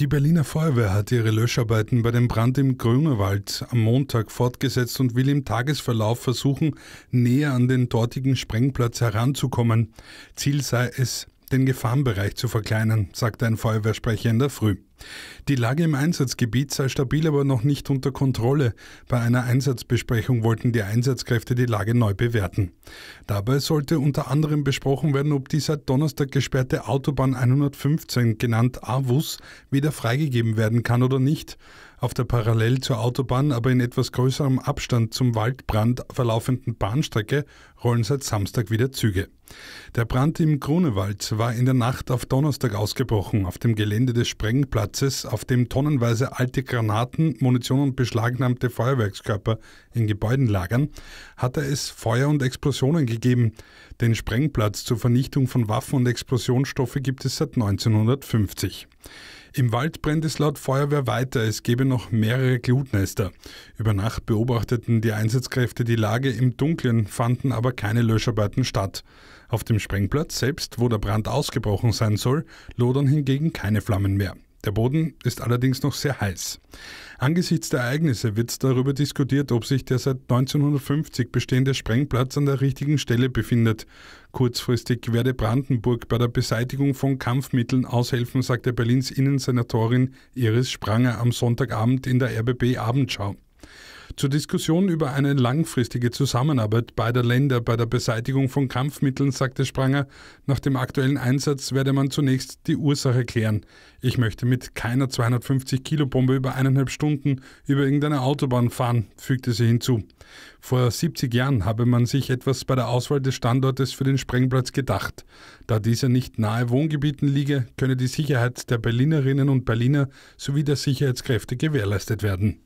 Die Berliner Feuerwehr hat ihre Löscharbeiten bei dem Brand im Grünerwald am Montag fortgesetzt und will im Tagesverlauf versuchen, näher an den dortigen Sprengplatz heranzukommen. Ziel sei es, den Gefahrenbereich zu verkleinern, sagte ein Feuerwehrsprecher in der Früh. Die Lage im Einsatzgebiet sei stabil, aber noch nicht unter Kontrolle. Bei einer Einsatzbesprechung wollten die Einsatzkräfte die Lage neu bewerten. Dabei sollte unter anderem besprochen werden, ob die seit Donnerstag gesperrte Autobahn 115, genannt AWUS, wieder freigegeben werden kann oder nicht. Auf der parallel zur Autobahn, aber in etwas größerem Abstand zum Waldbrand verlaufenden Bahnstrecke rollen seit Samstag wieder Züge. Der Brand im Grunewald war in der Nacht auf Donnerstag ausgebrochen, auf dem Gelände des Sprengplatzes, auf dem tonnenweise alte Granaten, Munition und beschlagnahmte Feuerwerkskörper in Gebäuden lagern, hatte es Feuer und Explosionen gegeben. Den Sprengplatz zur Vernichtung von Waffen und Explosionsstoffe gibt es seit 1950. Im Wald brennt es laut Feuerwehr weiter, es gebe noch mehrere Glutnester. Über Nacht beobachteten die Einsatzkräfte die Lage im Dunkeln, fanden aber keine Löscharbeiten statt. Auf dem Sprengplatz selbst, wo der Brand ausgebrochen sein soll, lodern hingegen keine Flammen mehr. Der Boden ist allerdings noch sehr heiß. Angesichts der Ereignisse wird darüber diskutiert, ob sich der seit 1950 bestehende Sprengplatz an der richtigen Stelle befindet. Kurzfristig werde Brandenburg bei der Beseitigung von Kampfmitteln aushelfen, sagte Berlins Innensenatorin Iris Spranger am Sonntagabend in der RBB Abendschau. Zur Diskussion über eine langfristige Zusammenarbeit beider Länder bei der Beseitigung von Kampfmitteln sagte Spranger, nach dem aktuellen Einsatz werde man zunächst die Ursache klären. Ich möchte mit keiner 250-Kilo-Bombe über eineinhalb Stunden über irgendeine Autobahn fahren, fügte sie hinzu. Vor 70 Jahren habe man sich etwas bei der Auswahl des Standortes für den Sprengplatz gedacht. Da dieser nicht nahe Wohngebieten liege, könne die Sicherheit der Berlinerinnen und Berliner sowie der Sicherheitskräfte gewährleistet werden.